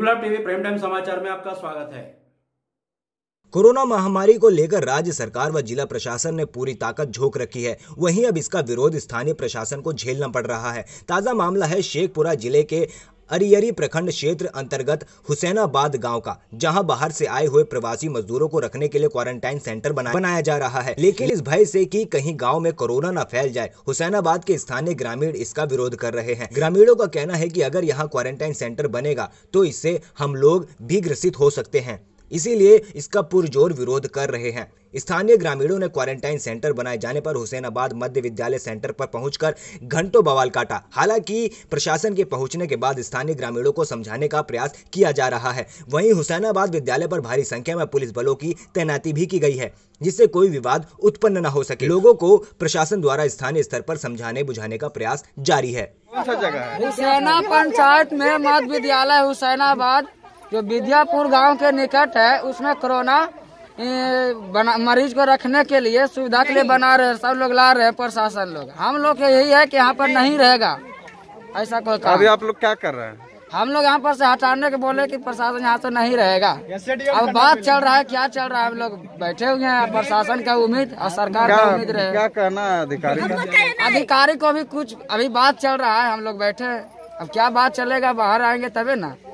पीपुलर TV prime time समाचार में आपका स्वागत है कोरोना महामारी को लेकर राज्य सरकार व जिला प्रशासन ने पूरी ताकत झोंक रखी है वहीं अब इसका विरोध स्थानीय प्रशासन को झेलना पड़ रहा है ताज़ा मामला है शेखपुरा जिले के अरियरी प्रखंड क्षेत्र अंतर्गत हुसैनाबाद गांव का जहां बाहर से आए हुए प्रवासी मजदूरों को रखने के लिए क्वारंटाइन सेंटर बना, बनाया जा रहा है लेकिन इस भय से कि कहीं गांव में कोरोना न फैल जाए हुसैनाबाद के स्थानीय ग्रामीण इसका विरोध कर रहे हैं ग्रामीणों का कहना है की अगर यहाँ क्वारंटाइन सेंटर बनेगा तो इससे हम लोग भी ग्रसित हो सकते हैं इसीलिए इसका पुरजोर विरोध कर रहे हैं स्थानीय ग्रामीणों ने क्वारंटाइन सेंटर बनाए जाने पर हुसैनाबाद मध्य विद्यालय सेंटर पर पहुंचकर घंटों बवाल काटा हालांकि प्रशासन के पहुंचने के बाद स्थानीय ग्रामीणों को समझाने का प्रयास किया जा रहा है वहीं हुसैनाबाद विद्यालय पर भारी संख्या में पुलिस बलों की तैनाती भी की गई है जिससे कोई विवाद उत्पन्न न हो सके लोगों को प्रशासन द्वारा स्थानीय स्तर पर समझाने बुझाने का प्रयास जारी है हुसैना पंचायत में मध्य विद्यालय हुसैनाबाद जो विद्यापुर गांव के निकट है उसमें कोरोना मरीज को रखने के लिए सुविधा के लिए बना रहे सब लोग ला रहे प्रशासन लोग हम लोग यही है कि यहाँ पर नहीं रहेगा ऐसा कोई काम अभी आप लोग क्या कर रहे हैं हम लोग यहाँ पर से हटाने के बोले कि प्रशासन यहाँ से नहीं रहेगा अब बात चल रहा है क्या चल रहा है हम लोग बैठे हुए हैं प्रशासन का उम्मीद और सरकार का उम्मीद रहे क्या कहना है अधिकारी अधिकारी को भी कुछ अभी बात चल रहा है हम लोग बैठे अब क्या बात चलेगा बाहर आएंगे तभी ना